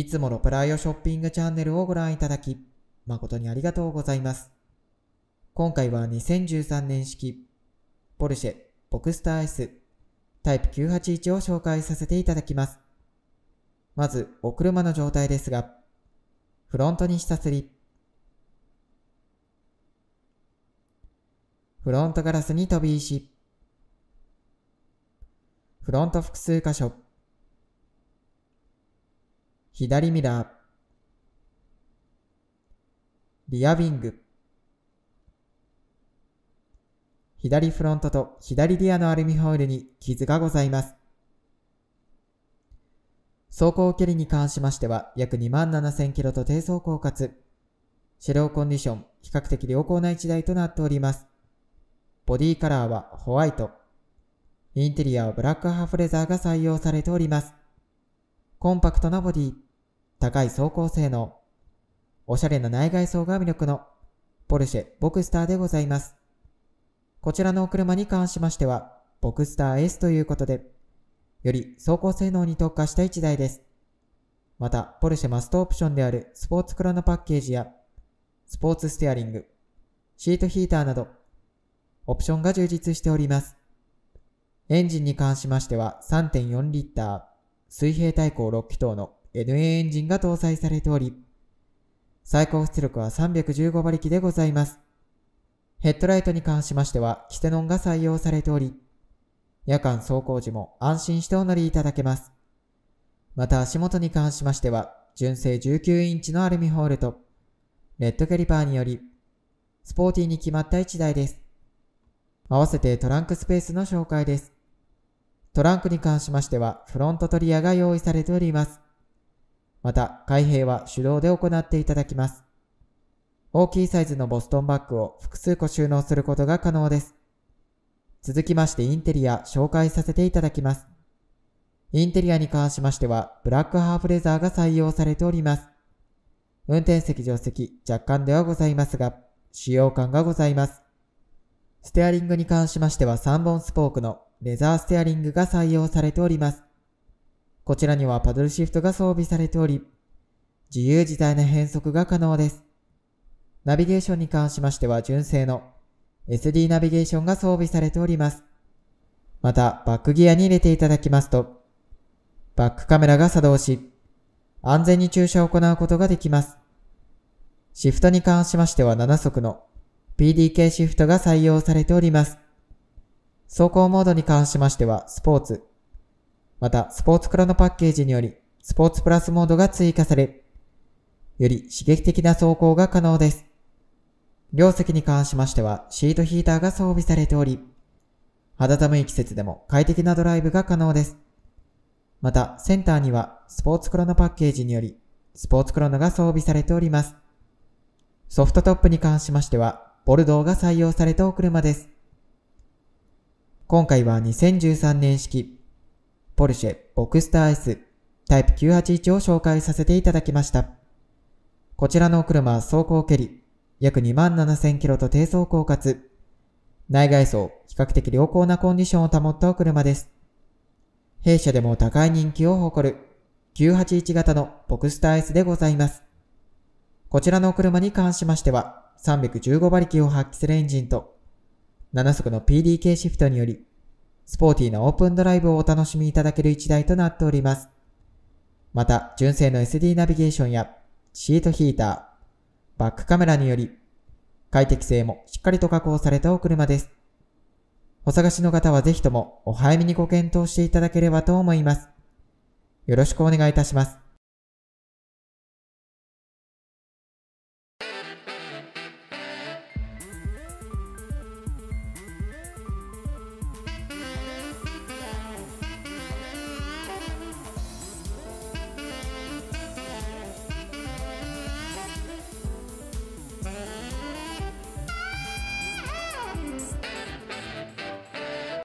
いつものプライオショッピングチャンネルをご覧いただき、誠にありがとうございます。今回は2013年式、ポルシェ、ボクスター S、タイプ981を紹介させていただきます。まず、お車の状態ですが、フロントに下すり、フロントガラスに飛び石、フロント複数箇所、左ミラー、リアウィング、左フロントと左リアのアルミホイルに傷がございます。走行距離に関しましては約2万7000キロと低走行かつ、車両コンディション比較的良好な一台となっております。ボディカラーはホワイト、インテリアはブラックハーフレザーが採用されております。コンパクトなボディ、高い走行性能、おしゃれな内外装が魅力のポルシェボクスターでございます。こちらのお車に関しましては、ボクスター S ということで、より走行性能に特化した1台です。また、ポルシェマストオプションであるスポーツクロノパッケージや、スポーツステアリング、シートヒーターなど、オプションが充実しております。エンジンに関しましては3.4リッター、水平対向6気筒の N a エンジンが搭載されており、最高出力は315馬力でございます。ヘッドライトに関しましては、キセノンが採用されており、夜間走行時も安心してお乗りいただけます。また足元に関しましては、純正19インチのアルミホールと、レッドキャリパーにより、スポーティーに決まった1台です。合わせてトランクスペースの紹介です。トランクに関しましては、フロントトリアが用意されております。また、開閉は手動で行っていただきます。大きいサイズのボストンバッグを複数個収納することが可能です。続きましてインテリア紹介させていただきます。インテリアに関しましては、ブラックハーフレザーが採用されております。運転席助手席、若干ではございますが、使用感がございます。ステアリングに関しましては3本スポークのレザーステアリングが採用されております。こちらにはパドルシフトが装備されており、自由自在な変速が可能です。ナビゲーションに関しましては純正の SD ナビゲーションが装備されております。また、バックギアに入れていただきますと、バックカメラが作動し、安全に駐車を行うことができます。シフトに関しましては7速の PDK シフトが採用されております。走行モードに関しましては、スポーツ、また、スポーツクロノパッケージにより、スポーツプラスモードが追加され、より刺激的な走行が可能です。両席に関しましては、シートヒーターが装備されており、肌寒い季節でも快適なドライブが可能です。また、センターには、スポーツクロノパッケージにより、スポーツクロノが装備されております。ソフトトップに関しましては、ボルドーが採用されたお車です。今回は2013年式ポルシェ、ボクスター S、タイプ981を紹介させていただきました。こちらのお車は走行距離、約2 7000キロと低走行かつ、内外装、比較的良好なコンディションを保ったお車です。弊社でも高い人気を誇る、981型のボクスター S でございます。こちらのお車に関しましては、315馬力を発揮するエンジンと、7速の PDK シフトにより、スポーティーなオープンドライブをお楽しみいただける一台となっております。また、純正の SD ナビゲーションやシートヒーター、バックカメラにより、快適性もしっかりと確保されたお車です。お探しの方はぜひともお早めにご検討していただければと思います。よろしくお願いいたします。